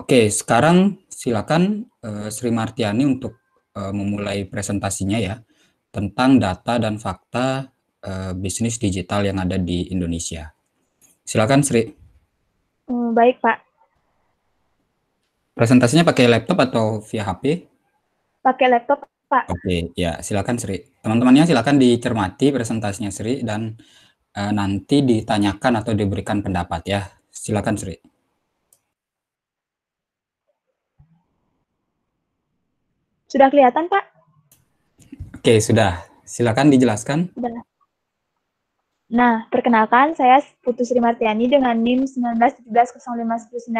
Oke, sekarang silakan uh, Sri Martiani untuk uh, memulai presentasinya ya tentang data dan fakta uh, bisnis digital yang ada di Indonesia. Silakan Sri. Hmm, baik Pak. Presentasinya pakai laptop atau via HP? Pakai laptop Pak. Oke, ya silakan Sri. Teman-temannya silakan dicermati presentasinya Sri dan uh, nanti ditanyakan atau diberikan pendapat ya. Silakan Sri. Sudah kelihatan, Pak? Oke, sudah. Silakan dijelaskan. Sudah. Nah, perkenalkan saya Putus Rimartiani dengan NIM 191705992. E,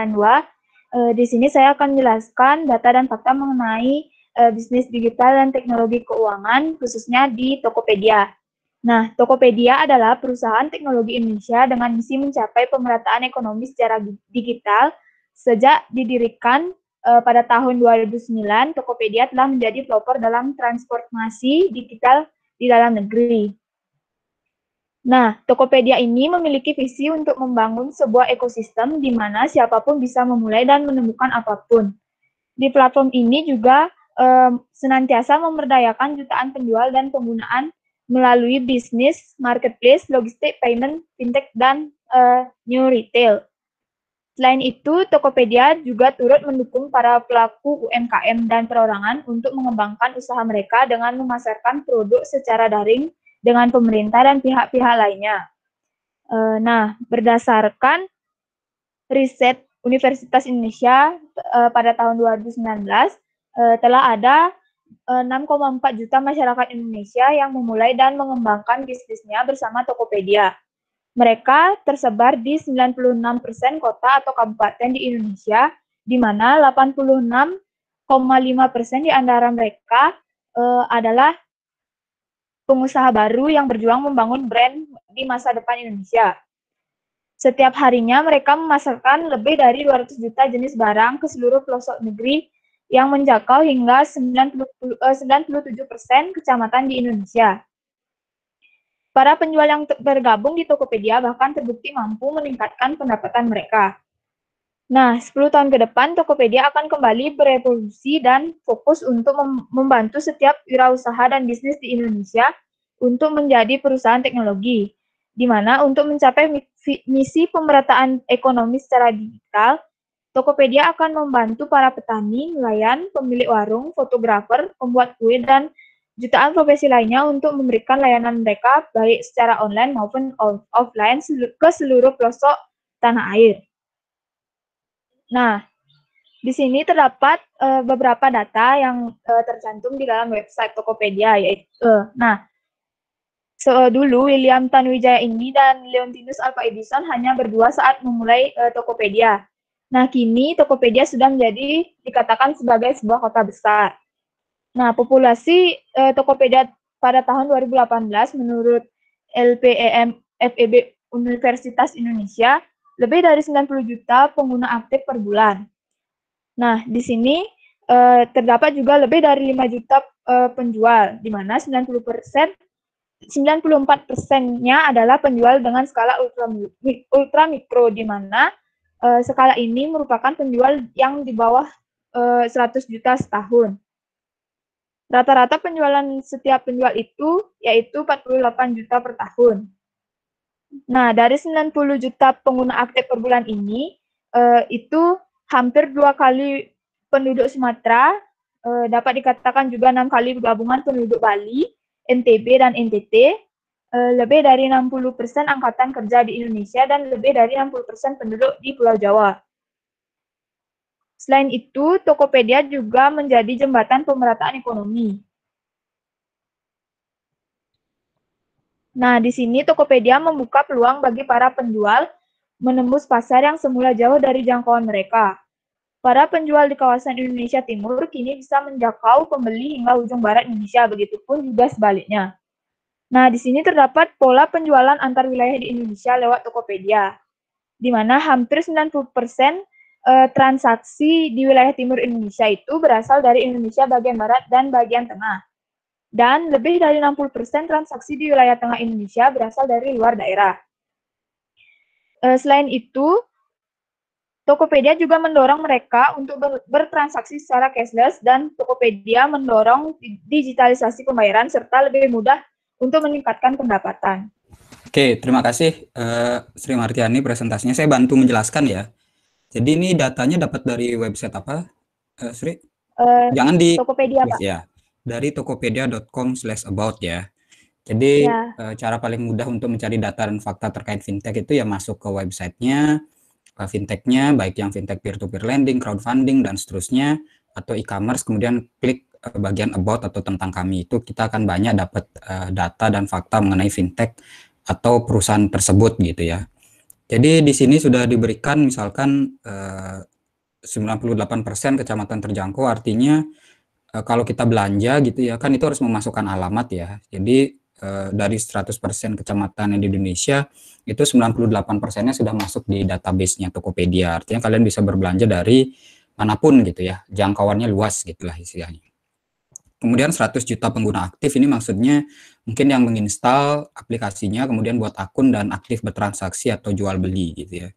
eh, di sini saya akan menjelaskan data dan fakta mengenai e, bisnis digital dan teknologi keuangan, khususnya di Tokopedia. Nah, Tokopedia adalah perusahaan teknologi Indonesia dengan misi mencapai pemerataan ekonomi secara digital sejak didirikan uh, pada tahun 2009 Tokopedia telah menjadi pelopor dalam transformasi digital di dalam negeri. Nah, Tokopedia ini memiliki visi untuk membangun sebuah ekosistem di mana siapapun bisa memulai dan menemukan apapun. Di platform ini juga um, senantiasa memberdayakan jutaan penjual dan penggunaan melalui bisnis, marketplace, logistik, payment, fintech, dan uh, new retail. Selain itu, Tokopedia juga turut mendukung para pelaku UMKM dan perorangan untuk mengembangkan usaha mereka dengan memasarkan produk secara daring dengan pemerintah dan pihak-pihak lainnya. Eh, nah, berdasarkan riset Universitas Indonesia eh, pada tahun 2019, eh, telah ada 6,4 juta masyarakat Indonesia yang memulai dan mengembangkan bisnisnya bersama Tokopedia. Mereka tersebar di 96% kota atau kabupaten di Indonesia, di mana 86,5% di antara mereka uh, adalah pengusaha baru yang berjuang membangun brand di masa depan Indonesia. Setiap harinya mereka memasarkan lebih dari 200 juta jenis barang ke seluruh pelosok negeri yang menjangkau hingga 90, uh, 97% kecamatan di Indonesia. Para penjual yang bergabung di Tokopedia bahkan terbukti mampu meningkatkan pendapatan mereka. Nah, 10 tahun ke depan Tokopedia akan kembali berevolusi dan fokus untuk membantu setiap wirausaha dan bisnis di Indonesia untuk menjadi perusahaan teknologi, di mana untuk mencapai misi pemerataan ekonomi secara digital, Tokopedia akan membantu para petani, nelayan, pemilik warung, fotografer, pembuat kue, dan Jutaan profesi lainnya untuk memberikan layanan mereka baik secara online maupun offline ke seluruh pelosok tanah air. Nah, di sini terdapat uh, beberapa data yang uh, tercantum di dalam website Tokopedia yaitu uh, nah so, dulu William Tanwijaya ini dan Leontinus Alva Edison hanya berdua saat memulai uh, Tokopedia. Nah, kini Tokopedia sudah menjadi dikatakan sebagai sebuah kota besar. Nah, populasi eh, Tokopedia pada tahun 2018 menurut LPEM FEB Universitas Indonesia lebih dari 90 juta pengguna aktif per bulan. Nah, di sini eh, terdapat juga lebih dari 5 juta eh, penjual, di mana 90 persen 94 persennya adalah penjual dengan skala ultra, ultra mikro, di mana uh, skala ini merupakan penjual yang di bawah uh, eh, 100 juta setahun. Rata-rata penjualan setiap penjual itu yaitu 48 juta per tahun. Nah, dari 90 juta pengguna aktif per bulan ini, eh, itu hampir dua kali penduduk Sumatera, eh, dapat dikatakan juga enam kali gabungan penduduk Bali, NTB, dan NTT, eh, lebih dari 60% persen angkatan kerja di Indonesia, dan lebih dari 60% persen penduduk di Pulau Jawa. Selain itu, Tokopedia juga menjadi jembatan pemerataan ekonomi. Nah, di sini Tokopedia membuka peluang bagi para penjual menembus pasar yang semula jauh dari jangkauan mereka. Para penjual di kawasan Indonesia Timur kini bisa menjangkau pembeli hingga ujung barat Indonesia, begitupun juga sebaliknya. Nah, di sini terdapat pola penjualan antar wilayah di Indonesia lewat Tokopedia, di mana hampir 90% uh, transaksi di wilayah timur Indonesia itu berasal dari Indonesia bagian barat dan bagian tengah. Dan lebih dari 60% transaksi di wilayah tengah Indonesia berasal dari luar daerah. Uh, selain itu, Tokopedia juga mendorong mereka untuk ber bertransaksi secara cashless dan Tokopedia mendorong digitalisasi pembayaran serta lebih mudah untuk meningkatkan pendapatan. Oke, terima kasih uh, Sri Martiani presentasinya. Saya bantu menjelaskan ya. Jadi ini datanya dapat dari website apa, uh, Sri? Uh, Jangan di Tokopedia, Pak. Ya, dari tokopedia.com/about ya. Jadi ya. Uh, cara paling mudah untuk mencari data dan fakta terkait fintech itu ya masuk ke websitenya, uh, fintechnya, baik yang fintech peer-to-peer lending, crowdfunding dan seterusnya, atau e-commerce, kemudian klik uh, bagian about atau tentang kami itu kita akan banyak dapat uh, data dan fakta mengenai fintech atau perusahaan tersebut gitu ya. Jadi di sini sudah diberikan misalkan eh, 98% kecamatan terjangkau artinya eh, kalau kita belanja gitu ya kan itu harus memasukkan alamat ya. Jadi eh, dari 100% kecamatan yang di Indonesia itu 98%-nya sudah masuk di database-nya Tokopedia. Artinya kalian bisa berbelanja dari manapun gitu ya. Jangkauannya luas gitulah istilahnya. Kemudian 100 juta pengguna aktif ini maksudnya mungkin yang menginstal aplikasinya kemudian buat akun dan aktif bertransaksi atau jual beli gitu ya.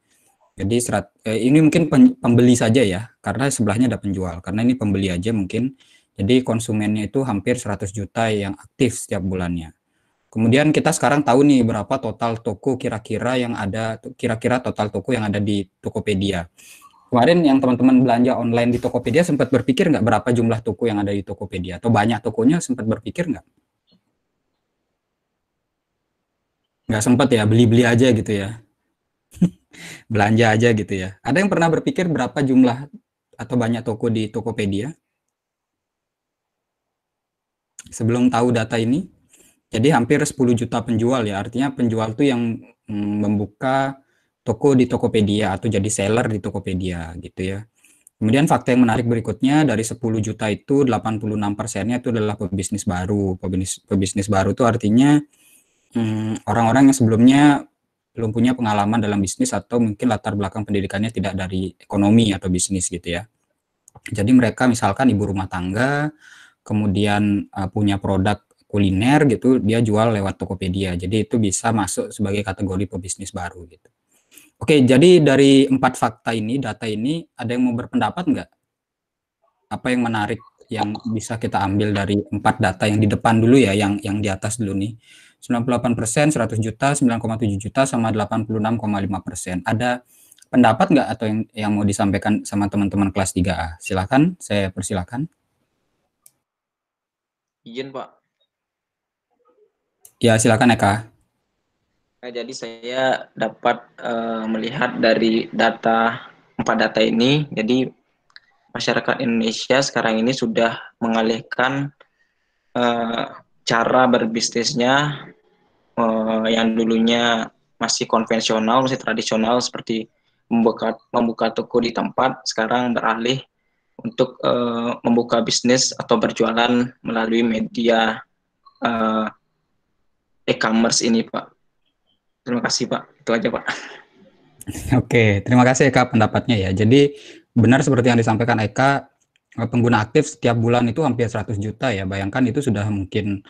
Jadi serat, eh, ini mungkin pembeli saja ya karena sebelahnya ada penjual. Karena ini pembeli aja mungkin. Jadi konsumennya itu hampir 100 juta yang aktif setiap bulannya. Kemudian kita sekarang tahu nih berapa total toko kira-kira yang ada kira-kira total toko yang ada di Tokopedia kemarin yang teman-teman belanja online di Tokopedia sempat berpikir nggak berapa jumlah toko yang ada di Tokopedia atau banyak tokonya sempat berpikir nggak? Nggak sempat ya beli-beli aja gitu ya, belanja aja gitu ya. Ada yang pernah berpikir berapa jumlah atau banyak toko di Tokopedia? Sebelum tahu data ini, jadi hampir 10 juta penjual ya. Artinya penjual tuh yang hmm, membuka toko di Tokopedia atau jadi seller di Tokopedia gitu ya. Kemudian fakta yang menarik berikutnya dari 10 juta itu 86 persennya itu adalah pebisnis baru. Pebisnis, pebisnis baru itu artinya hmm, orang-orang hmm, yang sebelumnya belum punya pengalaman dalam bisnis atau mungkin latar belakang pendidikannya tidak dari ekonomi atau bisnis gitu ya. Jadi mereka misalkan ibu rumah tangga, kemudian uh, punya produk kuliner gitu, dia jual lewat Tokopedia. Jadi itu bisa masuk sebagai kategori pebisnis baru gitu. Oke, jadi dari empat fakta ini, data ini, ada yang mau berpendapat nggak? Apa yang menarik yang bisa kita ambil dari empat data yang di depan dulu ya, yang yang di atas dulu nih. 98 persen, 100 juta, 9,7 juta, sama 86,5 persen. Ada pendapat nggak atau yang, yang mau disampaikan sama teman-teman kelas 3A? Silakan, saya persilakan. Izin Pak. Ya, silakan Eka. Nah, jadi saya dapat uh, melihat dari data empat data ini, jadi masyarakat Indonesia sekarang ini sudah mengalihkan uh, cara berbisnisnya uh, yang dulunya masih konvensional, masih tradisional seperti membuka membuka toko di tempat, sekarang beralih untuk uh, membuka bisnis atau berjualan melalui media uh, e-commerce ini, Pak. Terima kasih Pak, itu aja Pak. Oke, terima kasih Eka pendapatnya ya. Jadi benar seperti yang disampaikan Eka, eh, pengguna aktif setiap bulan itu hampir 100 juta ya. Bayangkan itu sudah mungkin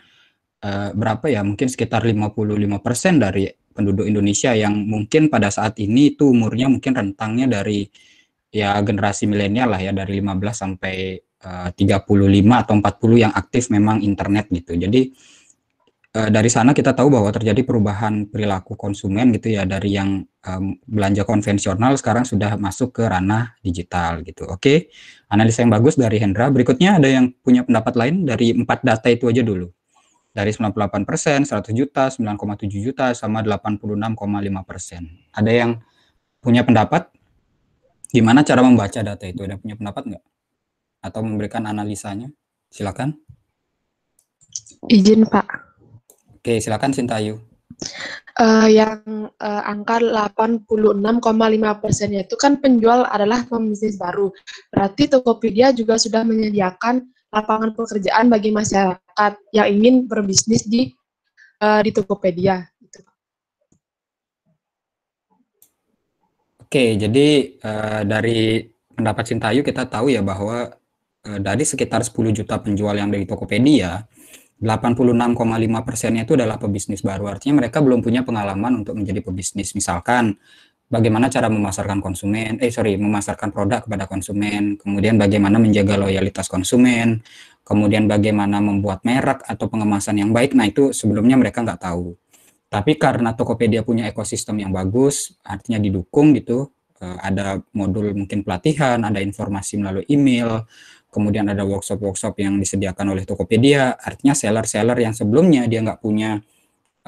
eh, berapa ya? Mungkin sekitar 55% persen dari penduduk Indonesia yang mungkin pada saat ini itu umurnya mungkin rentangnya dari ya generasi milenial lah ya dari 15 sampai eh, 35 atau 40 yang aktif memang internet gitu. Jadi Eh, dari sana kita tahu bahwa terjadi perubahan perilaku konsumen gitu ya dari yang um, belanja konvensional sekarang sudah masuk ke ranah digital gitu. Oke, analisa yang bagus dari Hendra. Berikutnya ada yang punya pendapat lain dari empat data itu aja dulu. Dari 98 persen, 100 juta, 9,7 juta, sama 86,5 persen. Ada yang punya pendapat? Gimana cara membaca data itu? Ada punya pendapat nggak? Atau memberikan analisanya? Silakan. Izin Pak. Oke, silakan Sintayu. Uh, yang uh, angka 86,5 persennya itu kan penjual adalah pembisnis baru. Berarti Tokopedia juga sudah menyediakan lapangan pekerjaan bagi masyarakat yang ingin berbisnis di uh, di Tokopedia. Gitu. Oke, jadi uh, dari pendapat Sintayu kita tahu ya bahwa uh, dari sekitar 10 juta penjual yang dari Tokopedia, 86,5 persennya itu adalah pebisnis baru. Artinya mereka belum punya pengalaman untuk menjadi pebisnis. Misalkan bagaimana cara memasarkan konsumen, eh sorry, memasarkan produk kepada konsumen, kemudian bagaimana menjaga loyalitas konsumen, kemudian bagaimana membuat merek atau pengemasan yang baik. Nah itu sebelumnya mereka nggak tahu. Tapi karena Tokopedia punya ekosistem yang bagus, artinya didukung gitu, eh, ada modul mungkin pelatihan, ada informasi melalui email, kemudian ada workshop-workshop yang disediakan oleh Tokopedia, artinya seller-seller yang sebelumnya dia nggak punya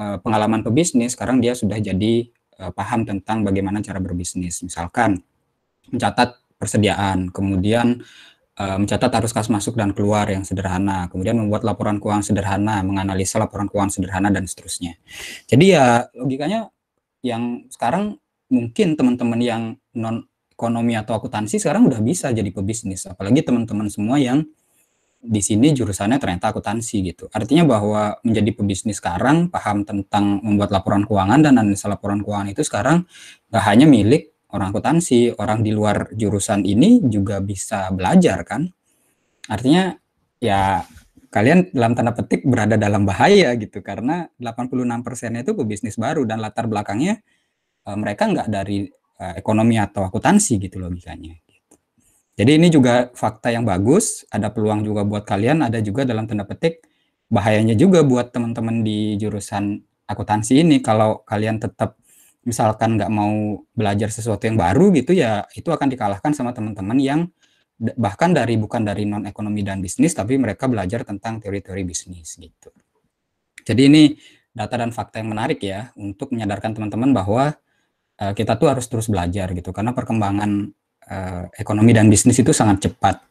eh, pengalaman pebisnis, sekarang dia sudah jadi eh, paham tentang bagaimana cara berbisnis. Misalkan mencatat persediaan, kemudian eh, mencatat arus kas masuk dan keluar yang sederhana, kemudian membuat laporan keuangan sederhana, menganalisa laporan keuangan sederhana dan seterusnya. Jadi ya logikanya yang sekarang mungkin teman-teman yang non ekonomi atau akuntansi sekarang udah bisa jadi pebisnis apalagi teman-teman semua yang di sini jurusannya ternyata akuntansi gitu. Artinya bahwa menjadi pebisnis sekarang paham tentang membuat laporan keuangan dan analisa laporan keuangan itu sekarang gak hanya milik orang akuntansi, orang di luar jurusan ini juga bisa belajar kan. Artinya ya kalian dalam tanda petik berada dalam bahaya gitu karena 86% itu pebisnis baru dan latar belakangnya eh, mereka nggak dari Eh, ekonomi atau akuntansi gitu logikanya. misalnya. Gitu. Jadi ini juga fakta yang bagus, ada peluang juga buat kalian, ada juga dalam tanda petik bahayanya juga buat teman-teman di jurusan akuntansi ini kalau kalian tetap misalkan nggak mau belajar sesuatu yang baru gitu ya itu akan dikalahkan sama teman-teman yang bahkan dari bukan dari non ekonomi dan bisnis tapi mereka belajar tentang teori-teori bisnis gitu. Jadi ini data dan fakta yang menarik ya untuk menyadarkan teman-teman bahwa Eh, kita tuh harus terus belajar gitu karena perkembangan uh, ekonomi dan bisnis itu sangat cepat.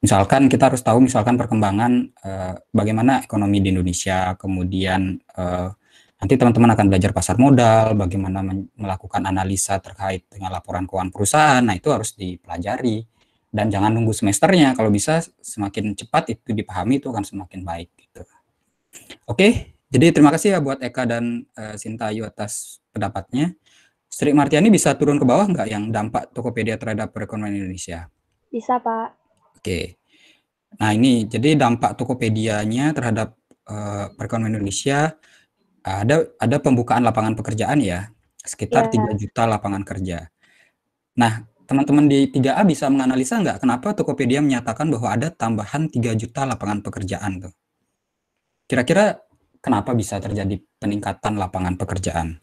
Misalkan kita harus tahu misalkan perkembangan uh, bagaimana ekonomi di Indonesia, kemudian uh, nanti teman-teman akan belajar pasar modal, bagaimana melakukan analisa terkait dengan laporan keuangan perusahaan. Nah, itu harus dipelajari dan jangan nunggu semesternya. Kalau bisa semakin cepat itu dipahami itu akan semakin baik gitu. Oke, jadi terima kasih ya buat Eka dan uh, Sintayu atas pendapatnya. Sri Martiani bisa turun ke bawah nggak yang dampak Tokopedia terhadap perekonomian Indonesia? Bisa, Pak. Oke. Nah, ini jadi dampak Tokopedia-nya terhadap uh, perekonomian Indonesia ada ada pembukaan lapangan pekerjaan ya, sekitar yeah. 3 juta lapangan kerja. Nah, teman-teman di 3A bisa menganalisa nggak kenapa Tokopedia menyatakan bahwa ada tambahan 3 juta lapangan pekerjaan tuh? Kira-kira kenapa bisa terjadi peningkatan lapangan pekerjaan?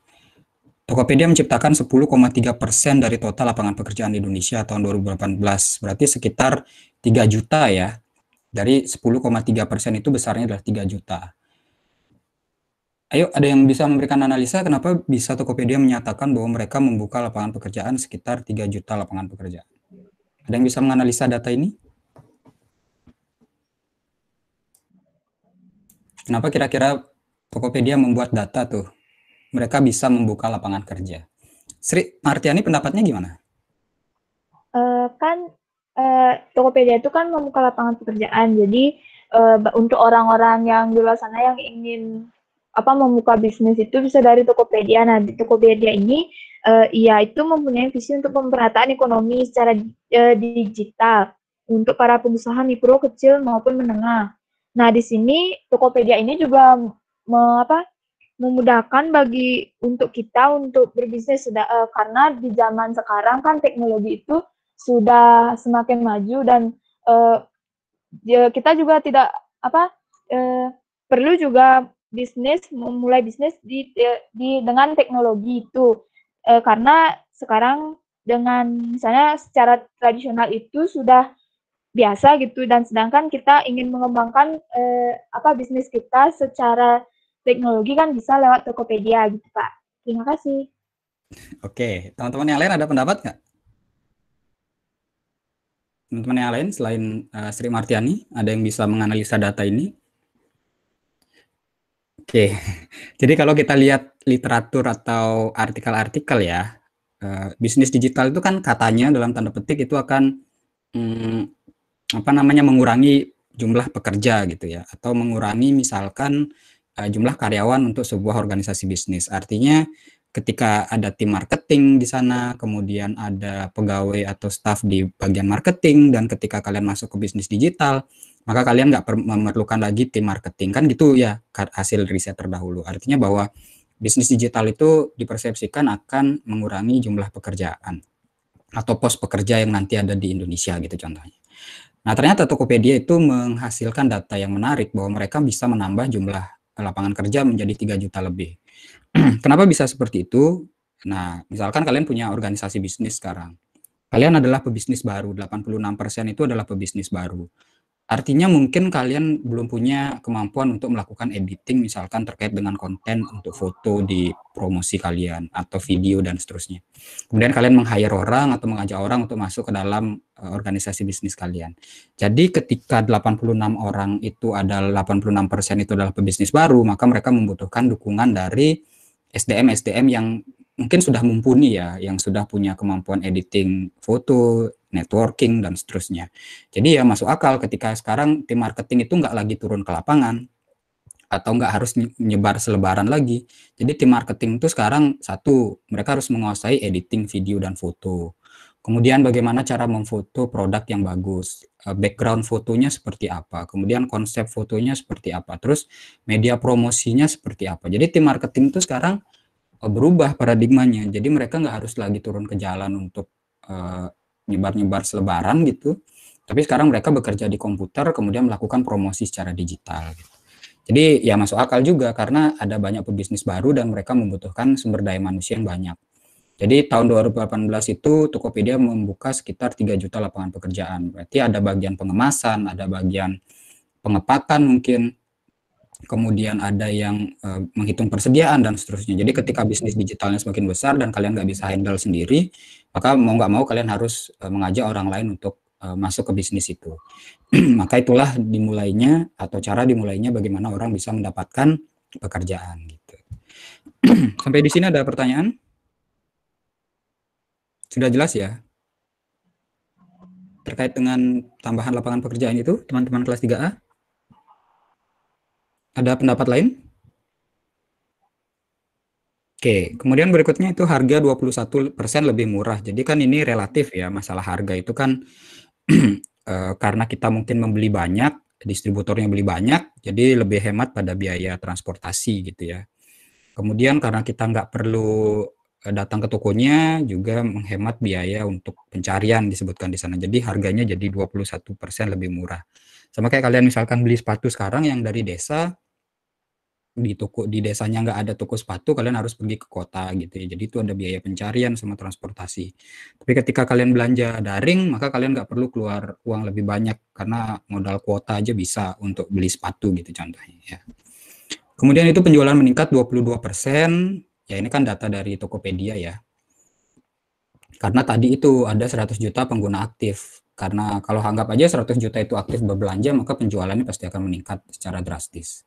Tokopedia menciptakan 10,3 persen dari total lapangan pekerjaan di Indonesia tahun 2018, berarti sekitar 3 juta ya. Dari 10,3 persen itu besarnya adalah 3 juta. Ayo, ada yang bisa memberikan analisa kenapa bisa Tokopedia menyatakan bahwa mereka membuka lapangan pekerjaan sekitar 3 juta lapangan pekerjaan? Ada yang bisa menganalisa data ini? Kenapa kira-kira Tokopedia membuat data tuh mereka bisa membuka lapangan kerja. Sri Martiani pendapatnya gimana? Uh, kan uh, Tokopedia itu kan membuka lapangan pekerjaan. Jadi uh, untuk orang-orang yang di luar sana yang ingin apa membuka bisnis itu bisa dari Tokopedia. Nah, di Tokopedia ini uh, ya itu mempunyai visi untuk pemerataan ekonomi secara uh, digital untuk para pengusaha mikro, kecil maupun menengah. Nah, di sini Tokopedia ini juga me, apa memudahkan bagi untuk kita untuk berbisnis sudah uh, karena di zaman sekarang kan teknologi itu sudah semakin maju dan uh, ya, kita juga tidak apa uh, perlu juga bisnis memulai bisnis di, ya, di, dengan teknologi itu uh, karena sekarang dengan misalnya secara tradisional itu sudah biasa gitu dan sedangkan kita ingin mengembangkan uh, apa bisnis kita secara teknologi kan bisa lewat Tokopedia gitu Pak. Terima kasih. Oke, teman-teman yang lain ada pendapat nggak? Teman-teman yang lain selain uh, Sri Martiani, ada yang bisa menganalisa data ini? Oke, jadi kalau kita lihat literatur atau artikel-artikel ya, uh, bisnis digital itu kan katanya dalam tanda petik itu akan um, apa namanya mengurangi jumlah pekerja gitu ya, atau mengurangi misalkan uh, jumlah karyawan untuk sebuah organisasi bisnis. Artinya ketika ada tim marketing di sana, kemudian ada pegawai atau staff di bagian marketing, dan ketika kalian masuk ke bisnis digital, maka kalian nggak memerlukan lagi tim marketing. Kan gitu ya hasil riset terdahulu. Artinya bahwa bisnis digital itu dipersepsikan akan mengurangi jumlah pekerjaan atau pos pekerja yang nanti ada di Indonesia gitu contohnya. Nah ternyata Tokopedia itu menghasilkan data yang menarik bahwa mereka bisa menambah jumlah lapangan kerja menjadi 3 juta lebih. Kenapa bisa seperti itu? Nah, misalkan kalian punya organisasi bisnis sekarang. Kalian adalah pebisnis baru, 86% itu adalah pebisnis baru. Artinya mungkin kalian belum punya kemampuan untuk melakukan editing misalkan terkait dengan konten untuk foto di promosi kalian atau video dan seterusnya. Kemudian kalian meng-hire orang atau mengajak orang untuk masuk ke dalam Eh, organisasi bisnis kalian. Jadi ketika 86 orang itu ada 86% persen itu adalah pebisnis baru, maka mereka membutuhkan dukungan dari SDM-SDM yang mungkin sudah mumpuni ya, yang sudah punya kemampuan editing foto, networking, dan seterusnya. Jadi ya masuk akal ketika sekarang tim marketing itu nggak lagi turun ke lapangan, atau nggak harus nyebar selebaran lagi. Jadi tim marketing itu sekarang satu, mereka harus menguasai editing video dan foto. Kemudian bagaimana cara memfoto produk yang bagus, eh, background fotonya seperti apa, kemudian konsep fotonya seperti apa, terus media promosinya seperti apa. Jadi tim marketing itu sekarang eh, berubah paradigmanya. Jadi mereka nggak harus lagi turun ke jalan untuk eh, nyebar-nyebar uh, selebaran gitu, tapi sekarang mereka bekerja di komputer kemudian melakukan promosi secara digital. Gitu. Jadi ya masuk akal juga karena ada banyak pebisnis baru dan mereka membutuhkan sumber daya manusia yang banyak. Jadi tahun 2018 itu Tokopedia membuka sekitar 3 juta lapangan pekerjaan. Berarti ada bagian pengemasan, ada bagian pengepakan, mungkin, kemudian ada yang e, menghitung persediaan dan seterusnya. Jadi ketika bisnis digitalnya semakin besar dan kalian nggak bisa handle sendiri, maka mau nggak mau kalian harus e, mengajak orang lain untuk e, masuk ke bisnis itu. maka itulah dimulainya atau cara dimulainya bagaimana orang bisa mendapatkan pekerjaan gitu. Sampai di sini ada pertanyaan? Sudah jelas ya? Terkait dengan tambahan lapangan pekerjaan itu, teman-teman kelas 3A? Ada pendapat lain? Oke, kemudian berikutnya itu harga 21% lebih murah. Jadi kan ini relatif ya, masalah harga itu kan eh, karena kita mungkin membeli banyak, distributornya beli banyak, jadi lebih hemat pada biaya transportasi gitu ya. Kemudian karena kita nggak perlu Eh, datang ke tokonya juga menghemat biaya untuk pencarian disebutkan di sana. Jadi harganya jadi 21% lebih murah. Sama kayak kalian misalkan beli sepatu sekarang yang dari desa di toko di desanya nggak ada toko sepatu kalian harus pergi ke kota gitu ya jadi itu ada biaya pencarian sama transportasi tapi ketika kalian belanja daring maka kalian nggak perlu keluar uang lebih banyak karena modal kuota aja bisa untuk beli sepatu gitu contohnya ya kemudian itu penjualan meningkat 22 persen Ya ini kan data dari Tokopedia ya. Karena tadi itu ada 100 juta pengguna aktif. Karena kalau anggap aja 100 juta itu aktif berbelanja, maka penjualannya pasti akan meningkat secara drastis.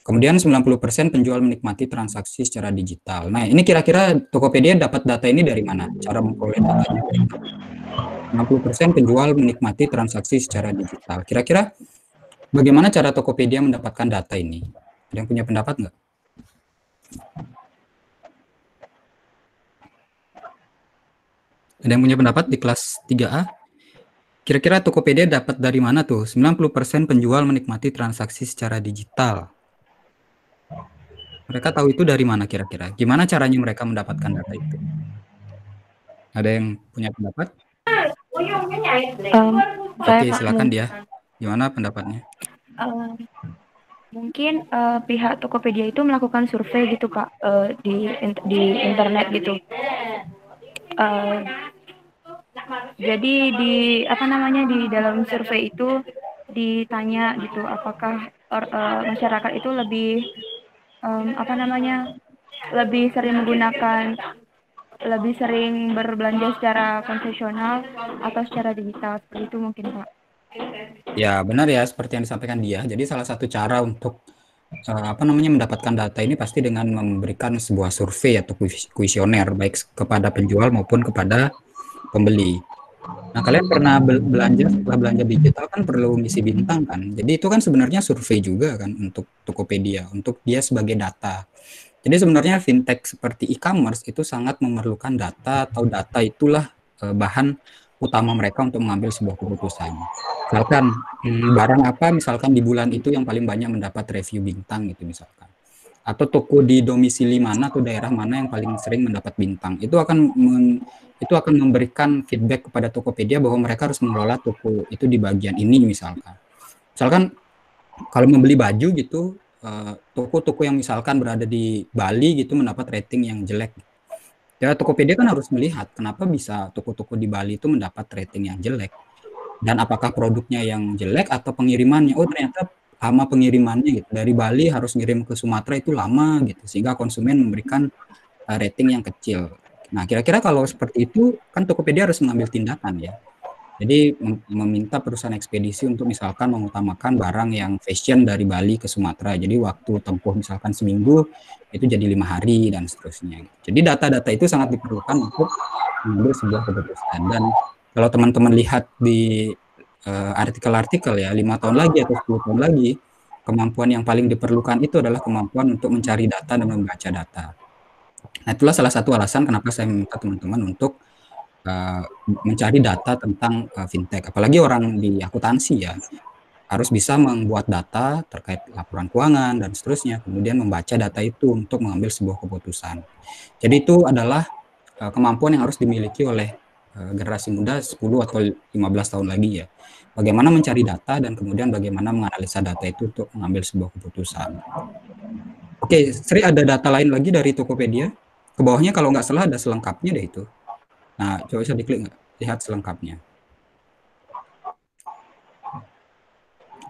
Kemudian 90% penjual menikmati transaksi secara digital. Nah, ini kira-kira Tokopedia dapat data ini dari mana? Cara memperoleh datanya. 60% penjual menikmati transaksi secara digital. Kira-kira bagaimana cara Tokopedia mendapatkan data ini? Ada yang punya pendapat nggak? Ada yang punya pendapat di kelas 3A? Kira-kira Tokopedia dapat dari mana tuh? 90% penjual menikmati transaksi secara digital. Mereka tahu itu dari mana kira-kira? Gimana caranya mereka mendapatkan data itu? Ada yang punya pendapat? Um, Oke, silakan dia. Gimana pendapatnya? mungkin uh, pihak Tokopedia itu melakukan survei gitu Pak uh, di di internet gitu. Eh, jadi di apa namanya di dalam survei itu ditanya gitu apakah or, uh, masyarakat itu lebih um, apa namanya lebih sering menggunakan lebih sering berbelanja secara konvensional atau secara digital seperti itu mungkin pak? Ya benar ya seperti yang disampaikan dia. Jadi salah satu cara untuk Eh, apa namanya mendapatkan data ini pasti dengan memberikan sebuah survei atau kuesioner baik kepada penjual maupun kepada pembeli. Nah, kalian pernah belanja setelah belanja digital kan perlu misi bintang kan. Jadi itu kan sebenarnya survei juga kan untuk Tokopedia, untuk dia sebagai data. Jadi sebenarnya fintech seperti e-commerce itu sangat memerlukan data atau data itulah eh, bahan utama mereka untuk mengambil sebuah keputusan. Misalkan hmm, barang apa misalkan di bulan itu yang paling banyak mendapat review bintang gitu misalkan. Atau toko di domisili mana atau daerah mana yang paling sering mendapat bintang. Itu akan men, itu akan memberikan feedback kepada Tokopedia bahwa mereka harus mengelola toko itu di bagian ini misalkan. Misalkan kalau membeli baju gitu eh, toko-toko yang misalkan berada di Bali gitu mendapat rating yang jelek. Ya Tokopedia kan harus melihat kenapa bisa toko-toko di Bali itu mendapat rating yang jelek dan apakah produknya yang jelek atau pengirimannya. Oh ternyata lama pengirimannya gitu. Dari Bali harus ngirim ke Sumatera itu lama gitu sehingga konsumen memberikan eh, rating yang kecil. Nah, kira-kira kalau seperti itu kan Tokopedia harus mengambil tindakan ya. Jadi meminta perusahaan ekspedisi untuk misalkan mengutamakan barang yang fashion dari Bali ke Sumatera. Jadi waktu tempuh misalkan seminggu itu jadi lima hari dan seterusnya. Jadi data-data itu sangat diperlukan untuk mengambil sebuah keputusan. Dan kalau teman-teman lihat di eh, artikel-artikel uh, ya lima tahun lagi atau sepuluh tahun lagi kemampuan yang paling diperlukan itu adalah kemampuan untuk mencari data dan membaca data. Nah itulah salah satu alasan kenapa saya minta teman-teman untuk uh, mencari data tentang uh, fintech. Apalagi orang di akuntansi ya harus bisa membuat data terkait laporan keuangan dan seterusnya, kemudian membaca data itu untuk mengambil sebuah keputusan. Jadi itu adalah uh, kemampuan yang harus dimiliki oleh uh, generasi muda 10 atau 15 tahun lagi ya. Bagaimana mencari data dan kemudian bagaimana menganalisa data itu untuk mengambil sebuah keputusan. Oke, Sri ada data lain lagi dari Tokopedia? Ke bawahnya kalau nggak salah ada selengkapnya deh itu. Nah, coba bisa diklik Lihat selengkapnya.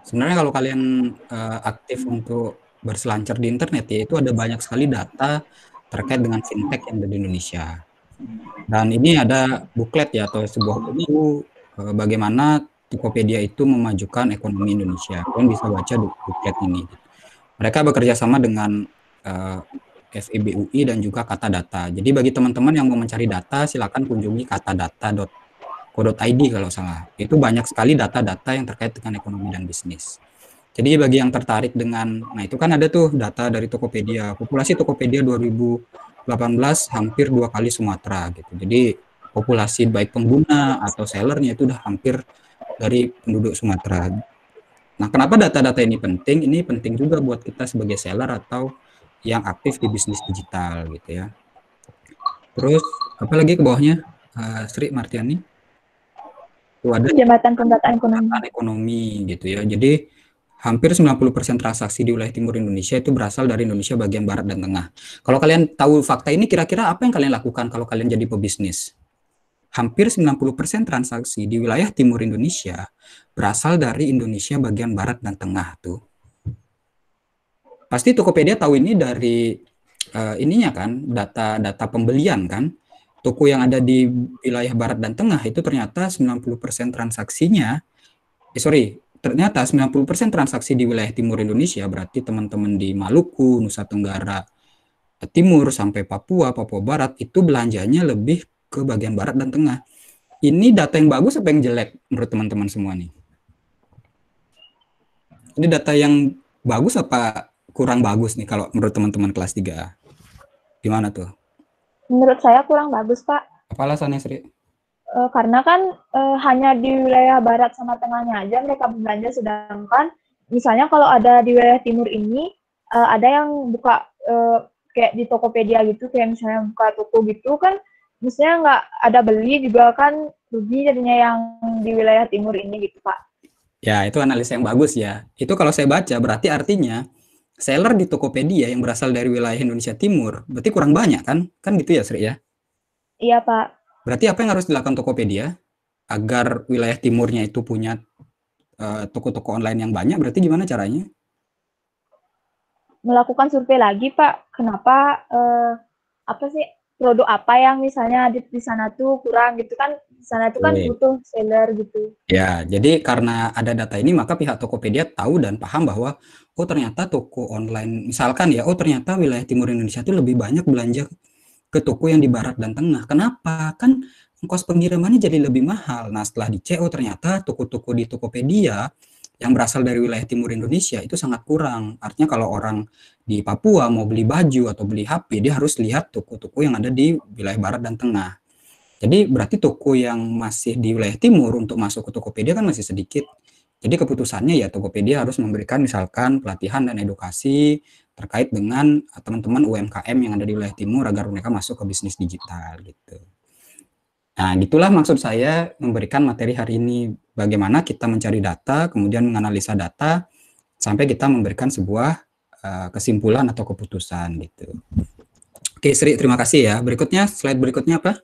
Sebenarnya kalau kalian uh, aktif untuk berselancar di internet ya, itu ada banyak sekali data terkait dengan fintech yang ada di Indonesia. Dan ini ada buklet ya atau sebuah buku uh, bagaimana Tokopedia itu memajukan ekonomi Indonesia. Kalian bisa baca buklet ini. Mereka bekerja sama dengan eh, febui dan juga kata data. Jadi bagi teman-teman yang mau mencari data, silakan kunjungi katadata.co.id kalau salah. Itu banyak sekali data-data yang terkait dengan ekonomi dan bisnis. Jadi bagi yang tertarik dengan, nah itu kan ada tuh data dari Tokopedia. Populasi Tokopedia 2018 hampir dua kali Sumatera gitu. Jadi populasi baik pengguna atau sellernya itu udah hampir dari penduduk Sumatera. Nah kenapa data-data ini penting? Ini penting juga buat kita sebagai seller atau yang aktif di bisnis digital gitu ya. Terus apa lagi ke bawahnya uh, Sri Martiani? ada Jabatan pembatasan Ekonomi. ekonomi gitu ya. Jadi hampir 90% transaksi di wilayah timur Indonesia itu berasal dari Indonesia bagian barat dan tengah. Kalau kalian tahu fakta ini kira-kira apa yang kalian lakukan kalau kalian jadi pebisnis? Hampir 90% transaksi di wilayah timur Indonesia berasal dari Indonesia bagian barat dan tengah tuh. Pasti Tokopedia tahu ini dari uh, ininya kan, data-data pembelian kan. Toko yang ada di wilayah barat dan tengah itu ternyata 90% transaksinya eh, sorry, ternyata 90% transaksi di wilayah timur Indonesia berarti teman-teman di Maluku, Nusa Tenggara eh, Timur sampai Papua, Papua Barat itu belanjanya lebih ke bagian barat dan tengah. Ini data yang bagus apa yang jelek menurut teman-teman semua nih? Ini data yang bagus apa kurang bagus nih kalau menurut teman-teman kelas 3 Gimana tuh? Menurut saya kurang bagus, Pak. Apa alasannya, Sri? E, karena kan e, hanya di wilayah barat sama tengahnya aja mereka belanja, sedangkan misalnya kalau ada di wilayah timur ini, e, ada yang buka e, kayak di Tokopedia gitu, kayak misalnya buka toko gitu kan, misalnya nggak ada beli juga kan rugi jadinya yang di wilayah timur ini gitu, Pak. Ya, itu analisa yang bagus ya. Itu kalau saya baca berarti artinya seller di Tokopedia yang berasal dari wilayah Indonesia Timur, berarti kurang banyak kan? Kan gitu ya Sri ya? Iya Pak. Berarti apa yang harus dilakukan Tokopedia agar wilayah timurnya itu punya toko eh, toko-toko online yang banyak? Berarti gimana caranya? Melakukan survei lagi Pak. Kenapa? Uh, apa sih? produk apa yang misalnya di, di sana tuh kurang gitu kan sana itu kan iya. butuh seller gitu. Ya, jadi karena ada data ini maka pihak Tokopedia tahu dan paham bahwa oh ternyata toko online misalkan ya oh ternyata wilayah timur Indonesia itu lebih banyak belanja ke toko yang di barat dan tengah. Kenapa? Kan ongkos pengirimannya jadi lebih mahal. Nah, setelah di CO e ternyata toko-toko di Tokopedia yang berasal dari wilayah timur Indonesia itu sangat kurang. Artinya kalau orang di Papua mau beli baju atau beli HP, dia harus lihat toko-toko yang ada di wilayah barat dan tengah. Jadi berarti toko yang masih di wilayah timur untuk masuk ke Tokopedia kan masih sedikit. Jadi keputusannya ya Tokopedia harus memberikan misalkan pelatihan dan edukasi terkait dengan eh, teman-teman UMKM yang ada di wilayah timur agar mereka masuk ke bisnis digital gitu. Nah, gitulah maksud saya memberikan materi hari ini bagaimana kita mencari data, kemudian menganalisa data sampai kita memberikan sebuah uh, kesimpulan atau keputusan gitu. Oke, Sri, terima kasih ya. Berikutnya slide berikutnya apa?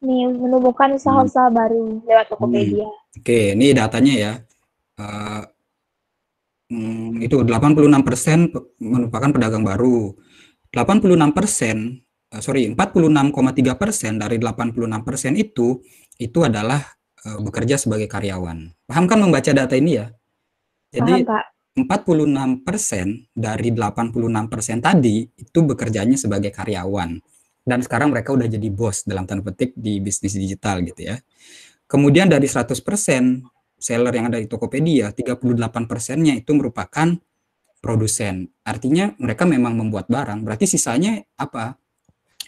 nih menemukan usaha-usaha hmm. baru lewat Tokopedia. Hmm. Oke, okay, ini datanya ya. Uh, hmm, itu 86% merupakan pedagang baru. 86% uh, eh, sorry 46,3% dari 86% itu itu adalah uh, bekerja sebagai karyawan. Paham kan membaca data ini ya? Jadi Paham, Pak. 46% dari 86% tadi itu bekerjanya sebagai karyawan dan sekarang mereka udah jadi bos dalam tanda petik di bisnis digital gitu ya. Kemudian dari 100% seller yang ada di Tokopedia, 38%-nya itu merupakan produsen. Artinya mereka memang membuat barang, berarti sisanya apa?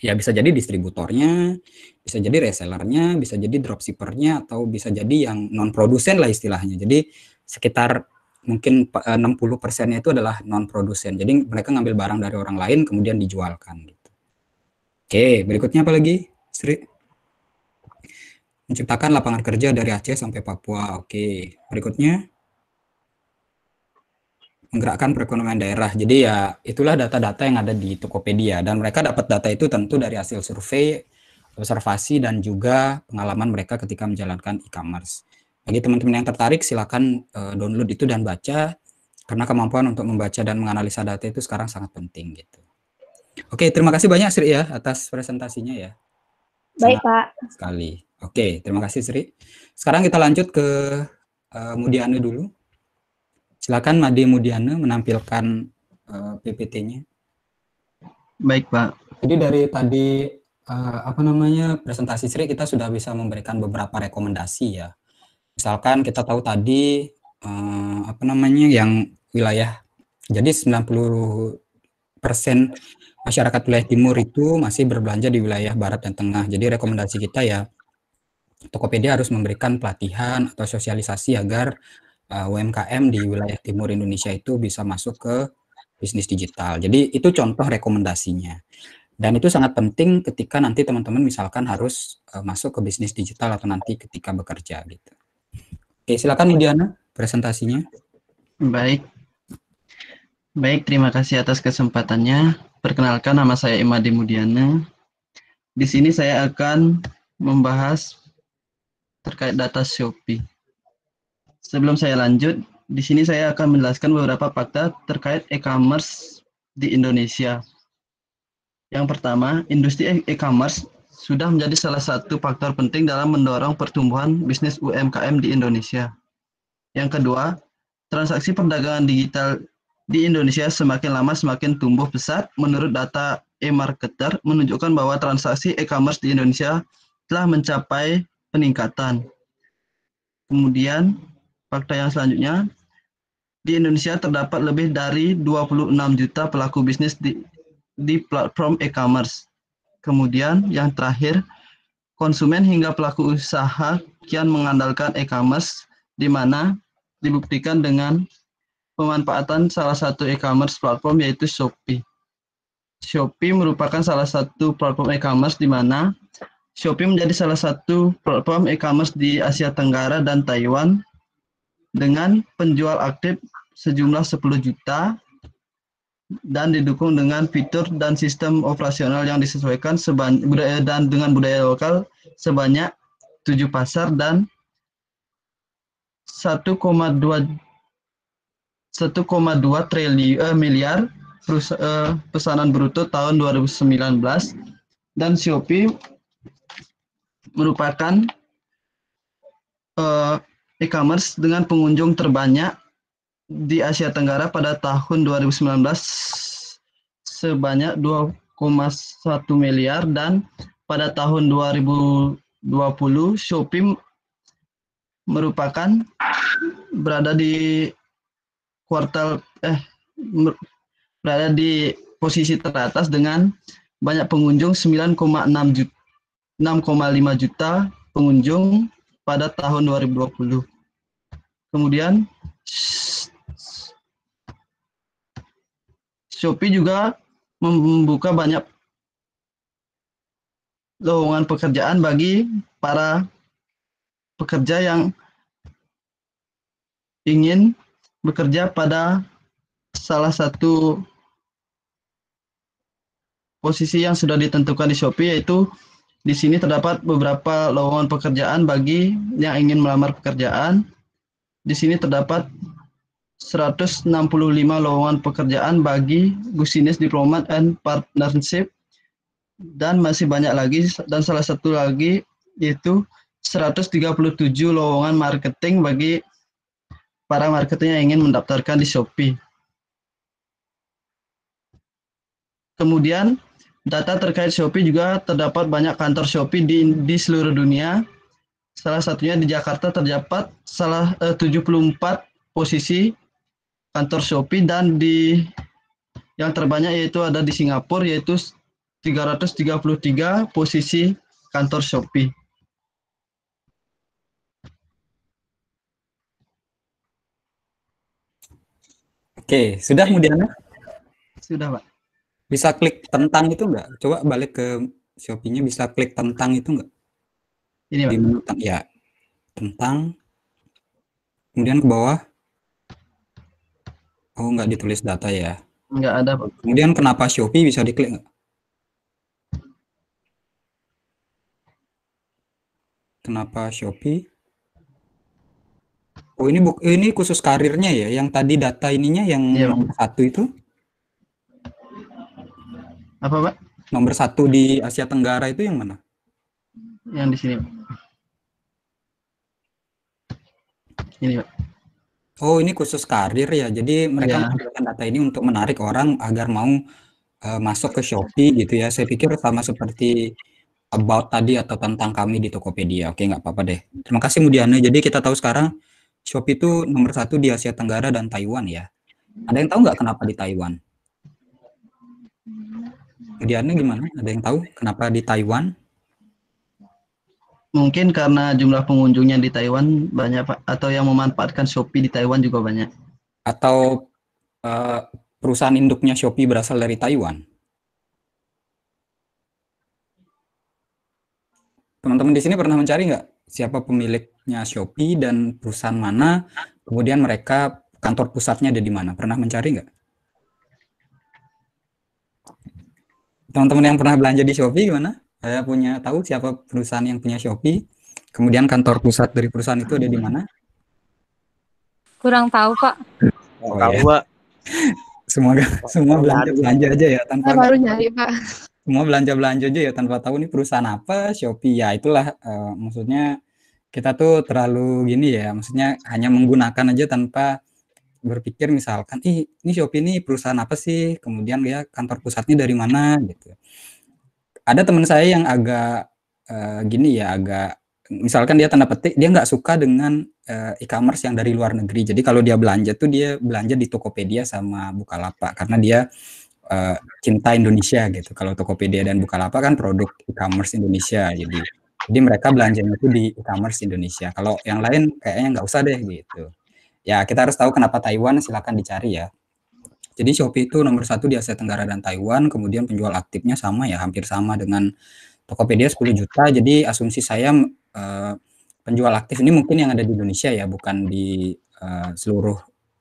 Ya bisa jadi distributornya, bisa jadi resellernya, bisa jadi dropshippernya, atau bisa jadi yang non-produsen lah istilahnya. Jadi sekitar mungkin 60 eh, persennya itu adalah non-produsen. Jadi mereka ngambil barang dari orang lain kemudian dijualkan. Oke, berikutnya apa lagi, Sri? Menciptakan lapangan kerja dari Aceh sampai Papua. Oke, berikutnya menggerakkan perekonomian daerah. Jadi ya itulah data-data yang ada di Tokopedia dan mereka dapat data itu tentu dari hasil survei, observasi dan juga pengalaman mereka ketika menjalankan e-commerce. Bagi teman-teman yang tertarik silakan eh, download itu dan baca karena kemampuan untuk membaca dan menganalisa data itu sekarang sangat penting gitu. Oke, terima kasih banyak Sri ya atas presentasinya ya. Baik Pak. Sekali. Oke, terima kasih Sri. Sekarang kita lanjut ke uh, eh, Mudiana dulu. Silakan Madi Mudiana menampilkan uh, eh, PPT-nya. Baik Pak. Jadi dari tadi uh, apa namanya presentasi Sri kita sudah bisa memberikan beberapa rekomendasi ya. Misalkan kita tahu tadi uh, apa namanya yang wilayah. Jadi 90 persen masyarakat wilayah timur itu masih berbelanja di wilayah barat dan tengah. Jadi rekomendasi kita ya Tokopedia harus memberikan pelatihan atau sosialisasi agar uh, UMKM di wilayah timur Indonesia itu bisa masuk ke bisnis digital. Jadi itu contoh rekomendasinya. Dan itu sangat penting ketika nanti teman-teman misalkan harus uh, masuk ke bisnis digital atau nanti ketika bekerja gitu. Oke, silakan Lidiana presentasinya. Baik. Baik, terima kasih atas kesempatannya. Perkenalkan nama saya Imadi Mudiana. Di sini saya akan membahas terkait data Shopee. Sebelum saya lanjut, di sini saya akan menjelaskan beberapa fakta terkait e-commerce di Indonesia. Yang pertama, industri e-commerce sudah menjadi salah satu faktor penting dalam mendorong pertumbuhan bisnis UMKM di Indonesia. Yang kedua, transaksi perdagangan digital di Indonesia semakin lama semakin tumbuh pesat. Menurut data e-marketer menunjukkan bahwa transaksi e-commerce di Indonesia telah mencapai peningkatan. Kemudian fakta yang selanjutnya, di Indonesia terdapat lebih dari 26 juta pelaku bisnis di, di platform e-commerce. Kemudian yang terakhir, konsumen hingga pelaku usaha kian mengandalkan e-commerce di mana dibuktikan dengan pemanfaatan salah satu e-commerce platform yaitu Shopee. Shopee merupakan salah satu platform e-commerce di mana Shopee menjadi salah satu platform e-commerce di Asia Tenggara dan Taiwan dengan penjual aktif sejumlah 10 juta dan didukung dengan fitur dan sistem operasional yang disesuaikan budaya dan dengan budaya lokal sebanyak 7 pasar dan 1,2 1,2 triliun eh, miliar perus, eh, pesanan bruto tahun 2019 dan Shopee merupakan eh, e-commerce dengan pengunjung terbanyak di Asia Tenggara pada tahun 2019 sebanyak 2,1 miliar dan pada tahun 2020 Shopee merupakan berada di kuartal eh berada di posisi teratas dengan banyak pengunjung 9,6 juta 6,5 juta pengunjung pada tahun 2020. Kemudian Shopee juga membuka banyak lowongan pekerjaan bagi para pekerja yang ingin bekerja pada salah satu posisi yang sudah ditentukan di Shopee yaitu di sini terdapat beberapa lowongan pekerjaan bagi yang ingin melamar pekerjaan. Di sini terdapat 165 lowongan pekerjaan bagi Business Diplomat and Partnership dan masih banyak lagi dan salah satu lagi yaitu 137 lowongan marketing bagi para marketer yang ingin mendaftarkan di Shopee. Kemudian, data terkait Shopee juga terdapat banyak kantor Shopee di, di seluruh dunia. Salah satunya di Jakarta terdapat salah eh, 74 posisi kantor Shopee dan di yang terbanyak yaitu ada di Singapura yaitu 333 posisi kantor Shopee. Oke, sudah Mudiana? Sudah, Pak. Bisa klik tentang itu enggak? Coba balik ke Shopee-nya bisa klik tentang itu enggak? Ini, Pak. Di menu ya. Tentang kemudian ke bawah. Oh, enggak ditulis data ya. Enggak ada, Pak. Kemudian kenapa Shopee bisa diklik enggak? Kenapa Shopee? Oh ini buk ini khusus karirnya ya, yang tadi data ininya yang iya, nomor satu itu? Apa pak? Nomor satu di Asia Tenggara itu yang mana? Yang di sini. Ini pak. Oh ini khusus karir ya, jadi mereka ya. data ini untuk menarik orang agar mau uh, masuk ke Shopee gitu ya. Saya pikir sama seperti about tadi atau tentang kami di Tokopedia. Oke nggak apa-apa deh. Terima kasih Mudiana. Jadi kita tahu sekarang Shopee itu nomor satu di Asia Tenggara dan Taiwan ya. Ada yang tahu nggak kenapa di Taiwan? Kejadiannya gimana? Ada yang tahu kenapa di Taiwan? Mungkin karena jumlah pengunjungnya di Taiwan banyak Pak atau yang memanfaatkan Shopee di Taiwan juga banyak. Atau uh, perusahaan induknya Shopee berasal dari Taiwan? Teman-teman di sini pernah mencari nggak siapa pemilik produknya Shopee dan perusahaan mana, kemudian mereka kantor pusatnya ada di mana? Pernah mencari nggak? Teman-teman yang pernah belanja di Shopee gimana? Saya punya tahu siapa perusahaan yang punya Shopee, kemudian kantor pusat dari perusahaan itu ada di mana? Kurang tahu, Pak. Oh, tahu, ya. Pak. Semoga semua belanja-belanja aja ya tanpa baru nyari, Pak semua belanja belanja aja ya tanpa tahu ini perusahaan apa Shopee ya itulah uh, maksudnya kita tuh terlalu gini ya, maksudnya hanya menggunakan aja tanpa berpikir misalkan, ih ini Shopee ini perusahaan apa sih, kemudian dia kantor pusatnya dari mana gitu. Ada teman saya yang agak uh, gini ya, agak misalkan dia tanda petik dia nggak suka dengan uh, e-commerce yang dari luar negeri. Jadi kalau dia belanja tuh dia belanja di Tokopedia sama Bukalapak karena dia uh, cinta Indonesia gitu. Kalau Tokopedia dan Bukalapak kan produk e-commerce Indonesia jadi. Gitu jadi mereka belanjanya itu di e-commerce Indonesia. Kalau yang lain kayaknya nggak usah deh gitu. Ya kita harus tahu kenapa Taiwan silahkan dicari ya. Jadi Shopee itu nomor satu di Asia Tenggara dan Taiwan, kemudian penjual aktifnya sama ya, hampir sama dengan Tokopedia 10 juta. Jadi asumsi saya uh, penjual aktif ini mungkin yang ada di Indonesia ya, bukan di uh, seluruh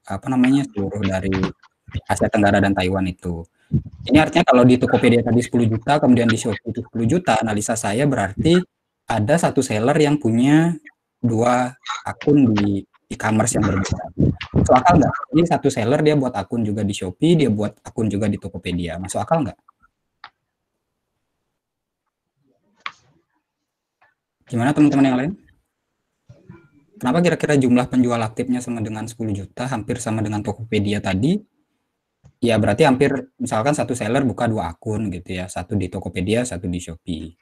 apa namanya seluruh dari Asia Tenggara dan Taiwan itu. Ini artinya kalau di Tokopedia tadi 10 juta, kemudian di Shopee itu 10 juta, analisa saya berarti ada satu seller yang punya dua akun di e-commerce yang berbeda. Masuk akal nggak? Ini satu seller dia buat akun juga di Shopee, dia buat akun juga di Tokopedia. Masuk akal nggak? Gimana teman-teman yang lain? Kenapa kira-kira jumlah penjual aktifnya sama dengan 10 juta, hampir sama dengan Tokopedia tadi? Ya berarti hampir misalkan satu seller buka dua akun gitu ya, satu di Tokopedia, satu di Shopee.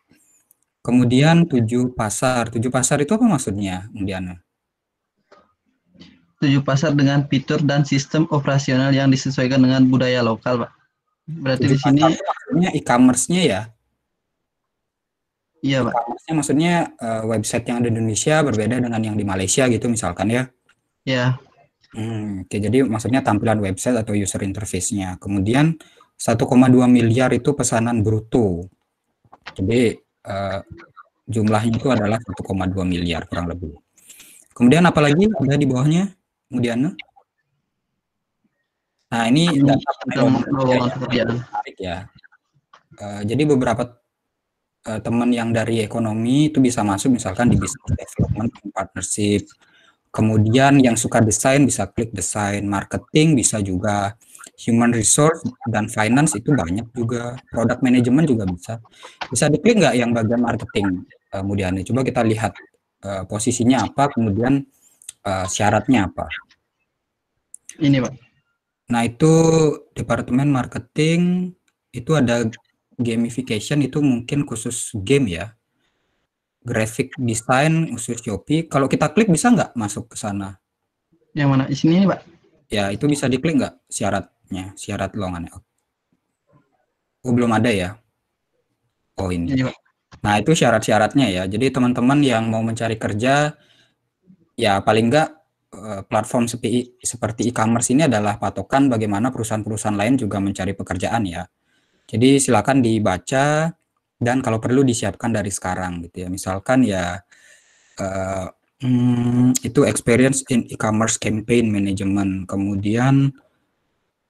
Kemudian tujuh pasar. Tujuh pasar itu apa maksudnya, kemudian? Tujuh pasar dengan fitur dan sistem operasional yang disesuaikan dengan budaya lokal, Pak. Berarti tujuh di sini maksudnya e-commerce-nya ya? Iya, Pak. E-commerce-nya maksudnya eh, website yang ada di Indonesia berbeda dengan yang di Malaysia gitu misalkan ya. Iya. Hmm, oke, jadi maksudnya tampilan website atau user interface-nya. Kemudian 1,2 miliar itu pesanan bruto. Jadi uh, jumlahnya itu adalah 1,2 miliar kurang lebih. Kemudian apalagi ada di bawahnya, kemudian Nah ini ya. ya. Eh, jadi beberapa uh, teman yang dari ekonomi itu bisa masuk misalkan di business development partnership. Kemudian yang suka desain bisa klik desain, marketing bisa juga human resource dan finance itu banyak juga product management juga bisa bisa diklik nggak yang bagian marketing uh, coba kita lihat uh, posisinya apa kemudian uh, syaratnya apa ini pak nah itu departemen marketing itu ada gamification itu mungkin khusus game ya graphic design khusus Shopee kalau kita klik bisa nggak masuk ke sana yang mana di sini ini pak ya itu bisa diklik nggak syarat syaratnya, syarat lowongannya. Oh, belum ada ya? Oh, ini. Iya. Nah, itu syarat-syaratnya ya. Jadi teman-teman yang mau mencari kerja, ya paling enggak eh, platform seperti e-commerce ini adalah patokan bagaimana perusahaan-perusahaan lain juga mencari pekerjaan ya. Jadi silakan dibaca dan kalau perlu disiapkan dari sekarang gitu ya. Misalkan ya uh, hmm, itu experience in e-commerce campaign management. Kemudian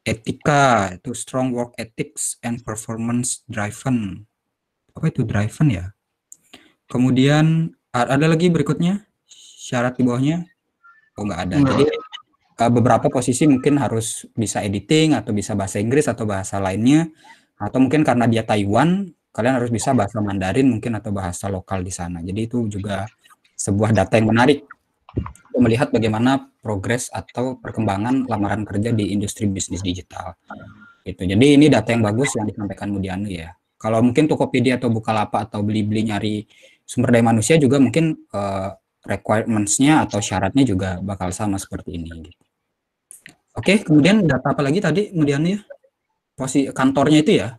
etika itu strong work ethics and performance driven apa itu driven ya kemudian ada lagi berikutnya syarat di bawahnya oh nggak ada jadi e, beberapa posisi mungkin harus bisa editing atau bisa bahasa Inggris atau bahasa lainnya atau mungkin karena dia Taiwan kalian harus bisa bahasa Mandarin mungkin atau bahasa lokal di sana jadi itu juga sebuah data yang menarik melihat bagaimana progres atau perkembangan lamaran kerja di industri bisnis digital. Gitu. Jadi ini data yang bagus yang disampaikan Mudianu ya. Kalau mungkin Tokopedia atau Bukalapak atau beli beli nyari sumber daya manusia juga mungkin uh, requirements-nya atau syaratnya juga bakal sama seperti ini. Gitu. Oke, kemudian data apa lagi tadi Mudianu ya? Posisi kantornya itu ya?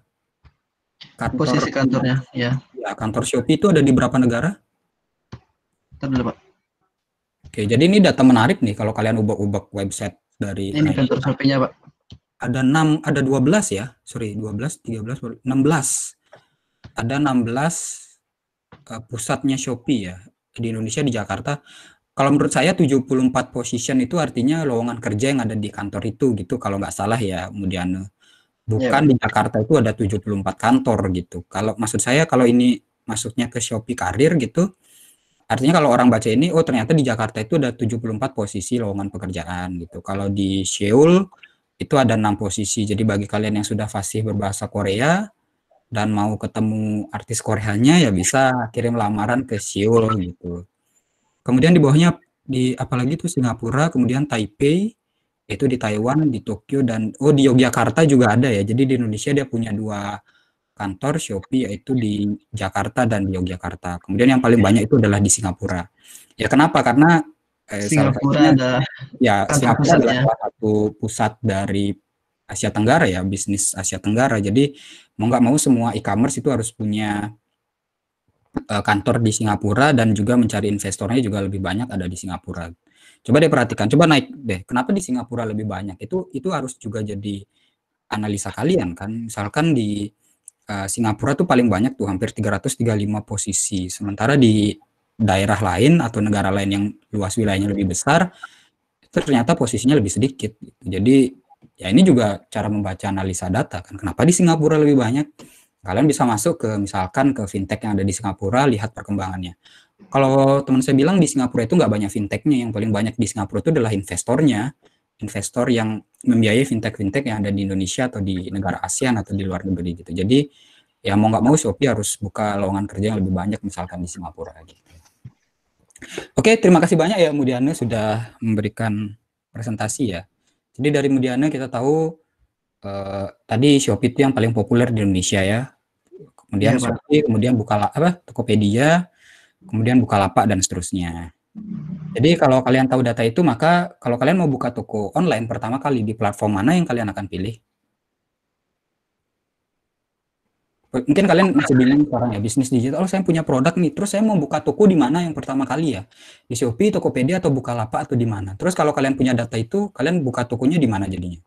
Kantor, Posisi kantornya, ya. Ya, kantor Shopee itu ada di berapa negara? Tadi Pak. Oke, jadi ini data menarik nih kalau kalian ubah-ubah website dari Ini vendor surveinya, Pak. Ada 6 ada 12 ya. Sorry, 12, 13, 16. Ada 16 uh, eh, pusatnya Shopee ya di Indonesia di Jakarta. Kalau menurut saya 74 position itu artinya lowongan kerja yang ada di kantor itu gitu kalau nggak salah ya kemudian bukan ya. di Jakarta itu ada 74 kantor gitu. Kalau maksud saya kalau ini masuknya ke Shopee Karir gitu, Artinya kalau orang baca ini, oh ternyata di Jakarta itu ada 74 posisi lowongan pekerjaan gitu. Kalau di Seoul itu ada enam posisi. Jadi bagi kalian yang sudah fasih berbahasa Korea dan mau ketemu artis Koreanya ya bisa kirim lamaran ke Seoul gitu. Kemudian di bawahnya di apalagi itu Singapura, kemudian Taipei, itu di Taiwan, di Tokyo dan oh di Yogyakarta juga ada ya. Jadi di Indonesia dia punya dua kantor Shopee yaitu di Jakarta dan di Yogyakarta. Kemudian yang paling banyak itu adalah di Singapura. Ya kenapa? Karena eh, Singapura ada ya Singapura adalah ya. salah satu pusat dari Asia Tenggara ya, bisnis Asia Tenggara. Jadi mau nggak mau semua e-commerce itu harus punya eh, kantor di Singapura dan juga mencari investornya juga lebih banyak ada di Singapura. Coba deh perhatikan, coba naik deh. Kenapa di Singapura lebih banyak? Itu itu harus juga jadi analisa kalian kan. Misalkan di Eh, Singapura tuh paling banyak tuh hampir 335 posisi. Sementara di daerah lain atau negara lain yang luas wilayahnya lebih besar ternyata posisinya lebih sedikit. Gitu. Jadi ya ini juga cara membaca analisa data kan. Kenapa di Singapura lebih banyak? Kalian bisa masuk ke misalkan ke fintech yang ada di Singapura, lihat perkembangannya. Kalau teman saya bilang di Singapura itu nggak banyak fintechnya, yang paling banyak di Singapura itu adalah investornya investor yang membiayai fintech-fintech yang ada di Indonesia atau di negara ASEAN atau di luar negeri gitu. Jadi ya mau nggak mau Shopee harus buka lowongan kerja yang lebih banyak misalkan di Singapura gitu. Oke, terima kasih banyak ya Mudiana sudah memberikan presentasi ya. Jadi dari Mudiana kita tahu eh, tadi Shopee itu yang paling populer di Indonesia ya. Kemudian ya, Shopee, kemudian buka apa Tokopedia, kemudian buka lapak dan seterusnya. Jadi kalau kalian tahu data itu, maka kalau kalian mau buka toko online pertama kali di platform mana yang kalian akan pilih? Mungkin kalian masih bilang sekarang ya bisnis digital, oh, saya punya produk nih, terus saya mau buka toko di mana yang pertama kali ya? Di Shopee, Tokopedia atau Bukalapak atau di mana? Terus kalau kalian punya data itu, kalian buka tokonya di mana jadinya?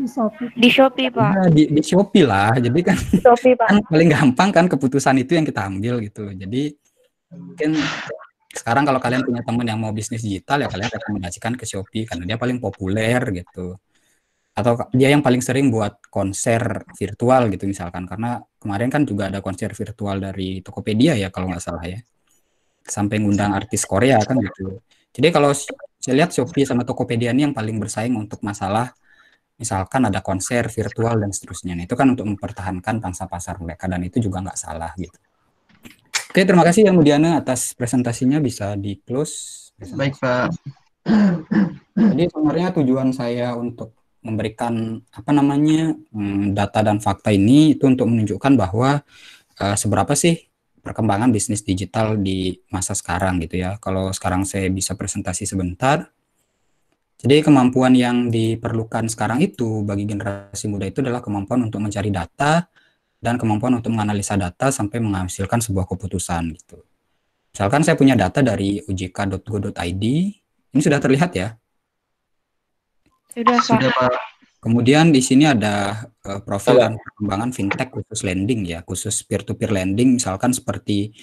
Di Shopee. Di Shopee, Pak. Nah, di, di Shopee lah. Jadi kan, Shopee, Pak. kan paling gampang kan keputusan itu yang kita ambil gitu. Jadi mungkin sekarang kalau kalian punya teman yang mau bisnis digital ya kalian rekomendasikan ke Shopee karena dia paling populer gitu. Atau dia yang paling sering buat konser virtual gitu misalkan karena kemarin kan juga ada konser virtual dari Tokopedia ya kalau nggak salah ya. Sampai ngundang artis Korea kan gitu. Jadi kalau saya lihat Shopee sama Tokopedia ini yang paling bersaing untuk masalah misalkan ada konser virtual dan seterusnya. Nah, itu kan untuk mempertahankan pangsa pasar mereka dan itu juga nggak salah gitu. Oke, terima kasih yang Mudiana atas presentasinya bisa di close. Baik, Pak. Jadi sebenarnya tujuan saya untuk memberikan apa namanya hmm, data dan fakta ini itu untuk menunjukkan bahwa uh, seberapa sih perkembangan bisnis digital di masa sekarang gitu ya. Kalau sekarang saya bisa presentasi sebentar. Jadi kemampuan yang diperlukan sekarang itu bagi generasi muda itu adalah kemampuan untuk mencari data, dan kemampuan untuk menganalisa data sampai menghasilkan sebuah keputusan gitu. Misalkan saya punya data dari ujk.go.id ini sudah terlihat ya? Sudah, sudah Pak. Kemudian di sini ada uh, profil dan perkembangan fintech khusus lending ya, khusus peer-to-peer lending misalkan seperti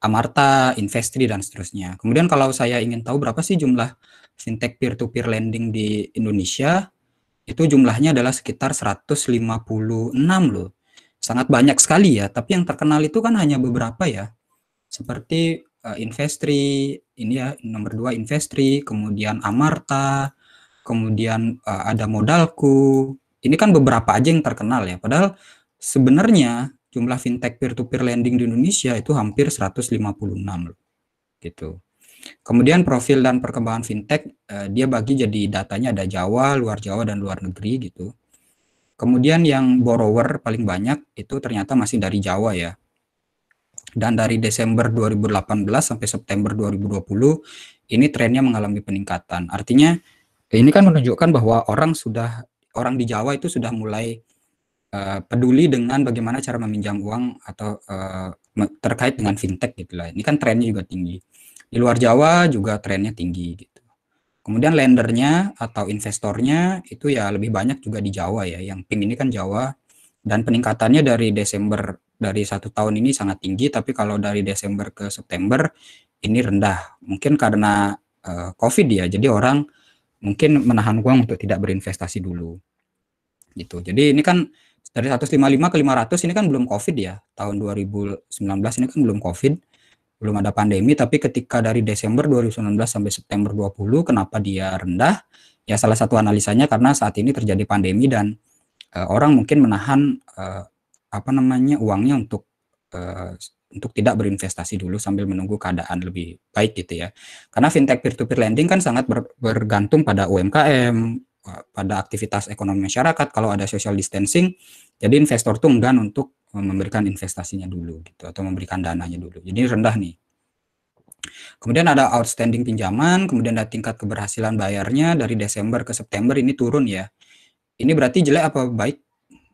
Amarta, Investri dan seterusnya. Kemudian kalau saya ingin tahu berapa sih jumlah fintech peer-to-peer -peer lending di Indonesia, itu jumlahnya adalah sekitar 156 loh sangat banyak sekali ya, tapi yang terkenal itu kan hanya beberapa ya. Seperti uh, Investri, ini ya nomor dua Investri, kemudian Amarta, kemudian uh, ada Modalku. Ini kan beberapa aja yang terkenal ya. Padahal sebenarnya jumlah fintech peer-to-peer lending di Indonesia itu hampir 156 Gitu. Kemudian profil dan perkembangan fintech uh, dia bagi jadi datanya ada Jawa, luar Jawa dan luar negeri gitu. Kemudian yang borrower paling banyak itu ternyata masih dari Jawa ya. Dan dari Desember 2018 sampai September 2020 ini trennya mengalami peningkatan. Artinya ini kan menunjukkan bahwa orang sudah orang di Jawa itu sudah mulai uh, peduli dengan bagaimana cara meminjam uang atau uh, terkait dengan fintech gitu lah. Ini kan trennya juga tinggi. Di luar Jawa juga trennya tinggi. gitu. Kemudian lendernya atau investornya itu ya lebih banyak juga di Jawa ya. Yang pink ini kan Jawa dan peningkatannya dari Desember dari satu tahun ini sangat tinggi, tapi kalau dari Desember ke September ini rendah. Mungkin karena uh, COVID ya, jadi orang mungkin menahan uang untuk tidak berinvestasi dulu. Gitu. Jadi ini kan dari 155 ke 500 ini kan belum COVID ya. Tahun 2019 ini kan belum COVID belum ada pandemi tapi ketika dari Desember 2019 sampai September 20 kenapa dia rendah ya salah satu analisanya karena saat ini terjadi pandemi dan e, orang mungkin menahan e, apa namanya uangnya untuk e, untuk tidak berinvestasi dulu sambil menunggu keadaan lebih baik gitu ya karena fintech peer to peer lending kan sangat bergantung pada UMKM pada aktivitas ekonomi masyarakat kalau ada social distancing jadi investor tuh enggan untuk eh, memberikan investasinya dulu gitu atau memberikan dananya dulu jadi rendah nih kemudian ada outstanding pinjaman kemudian ada tingkat keberhasilan bayarnya dari Desember ke September ini turun ya ini berarti jelek apa baik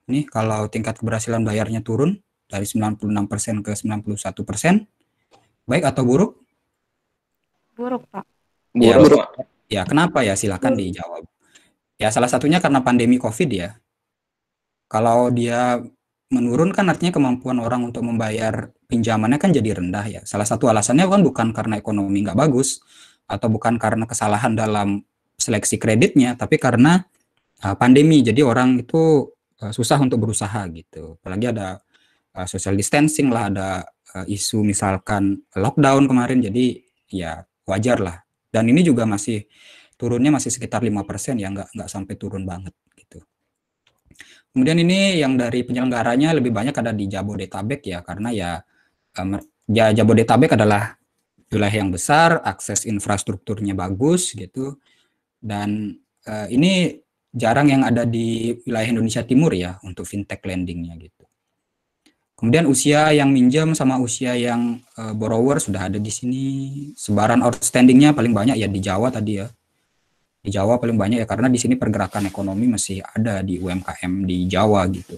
nih kalau tingkat keberhasilan bayarnya turun dari 96% ke 91% baik atau buruk buruk pak buruk ya, buruk. ya kenapa ya silakan dijawab Ya salah satunya karena pandemi COVID ya. Kalau dia menurun kan artinya kemampuan orang untuk membayar pinjamannya kan jadi rendah ya. Salah satu alasannya kan bukan karena ekonomi nggak bagus atau bukan karena kesalahan dalam seleksi kreditnya, tapi karena uh, pandemi. Jadi orang itu uh, susah untuk berusaha gitu. Apalagi ada uh, social distancing lah, ada uh, isu misalkan lockdown kemarin. Jadi ya wajar lah. Dan ini juga masih turunnya masih sekitar 5% ya, nggak, nggak sampai turun banget gitu. Kemudian ini yang dari penyelenggaranya lebih banyak ada di Jabodetabek ya, karena ya, ya Jabodetabek adalah wilayah yang besar, akses infrastrukturnya bagus gitu, dan uh, ini jarang yang ada di wilayah Indonesia Timur ya untuk fintech lendingnya gitu. Kemudian usia yang minjam sama usia yang uh, borrower sudah ada di sini. Sebaran outstandingnya paling banyak ya di Jawa tadi ya di Jawa paling banyak ya karena di sini pergerakan ekonomi masih ada di UMKM di Jawa gitu.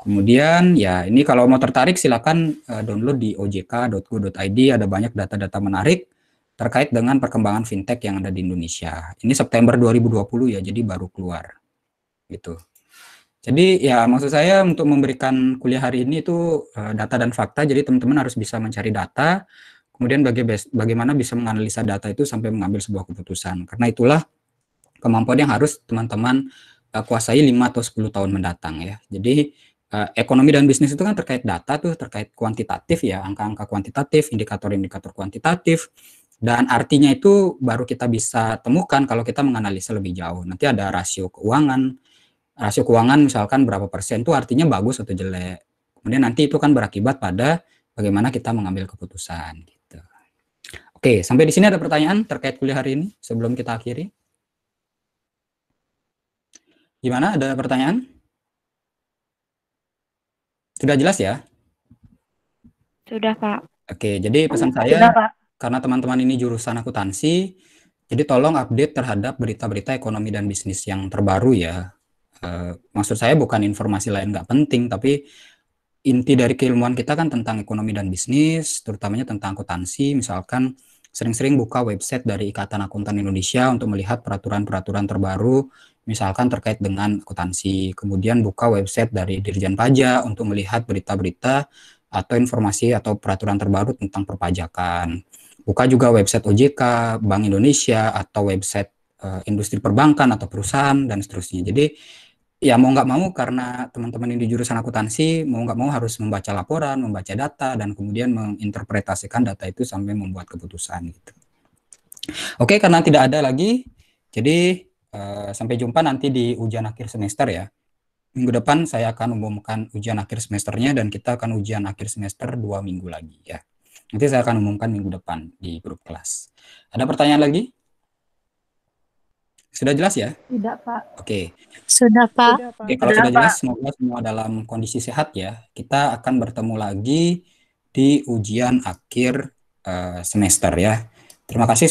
Kemudian ya ini kalau mau tertarik silakan eh, download di ojk.go.id ada banyak data-data menarik terkait dengan perkembangan fintech yang ada di Indonesia. Ini September 2020 ya jadi baru keluar gitu. Jadi ya maksud saya untuk memberikan kuliah hari ini itu eh, data dan fakta jadi teman-teman harus bisa mencari data kemudian baga bagaimana bisa menganalisa data itu sampai mengambil sebuah keputusan. Karena itulah kemampuan yang harus teman-teman uh, kuasai 5 atau 10 tahun mendatang ya. Jadi uh, ekonomi dan bisnis itu kan terkait data tuh, terkait kuantitatif ya, angka-angka kuantitatif, indikator-indikator kuantitatif dan artinya itu baru kita bisa temukan kalau kita menganalisa lebih jauh. Nanti ada rasio keuangan. Rasio keuangan misalkan berapa persen itu artinya bagus atau jelek. Kemudian nanti itu kan berakibat pada bagaimana kita mengambil keputusan gitu. Oke, sampai di sini ada pertanyaan terkait kuliah hari ini sebelum kita akhiri. Gimana? Ada pertanyaan? Sudah jelas ya? Sudah, Pak. Oke, jadi pesan saya Sudah, Pak. karena teman-teman ini jurusan akuntansi, jadi tolong update terhadap berita-berita ekonomi dan bisnis yang terbaru ya. E, maksud saya bukan informasi lain nggak penting, tapi inti dari keilmuan kita kan tentang ekonomi dan bisnis, terutamanya tentang akuntansi, misalkan sering-sering buka website dari Ikatan Akuntan Indonesia untuk melihat peraturan-peraturan terbaru, misalkan terkait dengan akuntansi. Kemudian buka website dari Dirjen Pajak untuk melihat berita-berita atau informasi atau peraturan terbaru tentang perpajakan. Buka juga website OJK, Bank Indonesia, atau website uh, industri perbankan atau perusahaan, dan seterusnya. Jadi, Ya mau nggak mau karena teman-teman yang di jurusan akuntansi mau nggak mau harus membaca laporan, membaca data, dan kemudian menginterpretasikan data itu sampai membuat keputusan gitu. Oke, karena tidak ada lagi, jadi uh, sampai jumpa nanti di ujian akhir semester ya. Minggu depan saya akan umumkan ujian akhir semesternya dan kita akan ujian akhir semester dua minggu lagi ya. Nanti saya akan umumkan minggu depan di grup kelas. Ada pertanyaan lagi? Sudah jelas ya? Tidak, Pak. Oke. Sudah, Pak. Sudah, Pak. Oke, kalau sudah, sudah jelas, semoga semua dalam kondisi sehat ya. Kita akan bertemu lagi di ujian akhir uh, semester ya. Terima kasih.